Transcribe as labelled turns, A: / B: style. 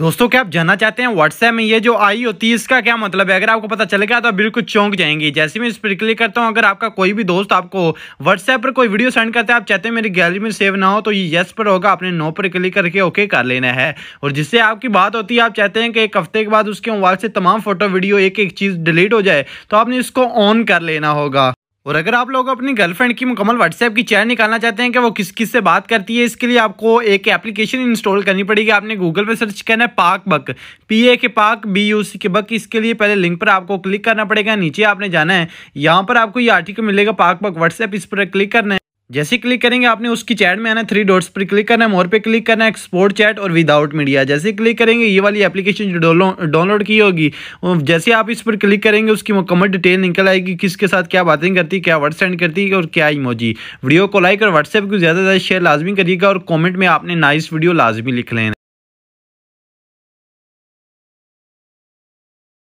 A: दोस्तों क्या आप जानना चाहते हैं व्हाट्सएप में ये जो आई होती है इसका क्या मतलब है अगर आपको पता चल गया तो आप बिल्कुल चौंक जाएंगे जैसे मैं इस पर क्लिक करता हूं अगर आपका कोई भी दोस्त आपको व्हाट्सएप पर कोई वीडियो सेंड करता है आप चाहते हैं मेरी गैलरी में सेव ना हो तो ये येस पर होगा आपने नो पर क्लिक करके ओके कर लेना है और जिससे आपकी बात होती है आप चाहते हैं कि एक हफ्ते के बाद उसके मोबाइल से तमाम फोटो वीडियो एक एक चीज़ डिलीट हो जाए तो आपने इसको ऑन कर लेना होगा और अगर आप लोग अपनी गर्लफ्रेंड की मुकम्मल व्हाट्सएप की चैट निकालना चाहते हैं कि वो किस किस से बात करती है इसके लिए आपको एक एप्लीकेशन इंस्टॉल करनी पड़ेगी आपने गूगल पे सर्च करना है पाक बक पी ए के पाक बी यू सी के बक इसके लिए पहले लिंक पर आपको क्लिक करना पड़ेगा नीचे आपने जाना है यहाँ पर आपको ये आर्टिकल मिलेगा पाक बक व्हाट्सएप इस पर क्लिक करना है जैसे क्लिक करेंगे आपने उसकी चैट में आना थ्री डॉट्स पर क्लिक करना है मोर पे क्लिक करना है एक्सपोर्ट चैट और विदाउट मीडिया जैसे क्लिक करेंगे ये वाली एप्लीकेशन जो डाउनलोड की होगी जैसे आप इस पर क्लिक करेंगे उसकी मुकम्मल डिटेल निकल आएगी किसके साथ क्या बातें करती क्या वर्ड सेंड करती है और क्या इमोजी वीडियो को लाइक और व्हाट्सएप को ज़्यादा से ज़्यादा शेयर लाजमी करिएगा और कॉमेंट में आपने नाइस वीडियो लाजमी लिख लेना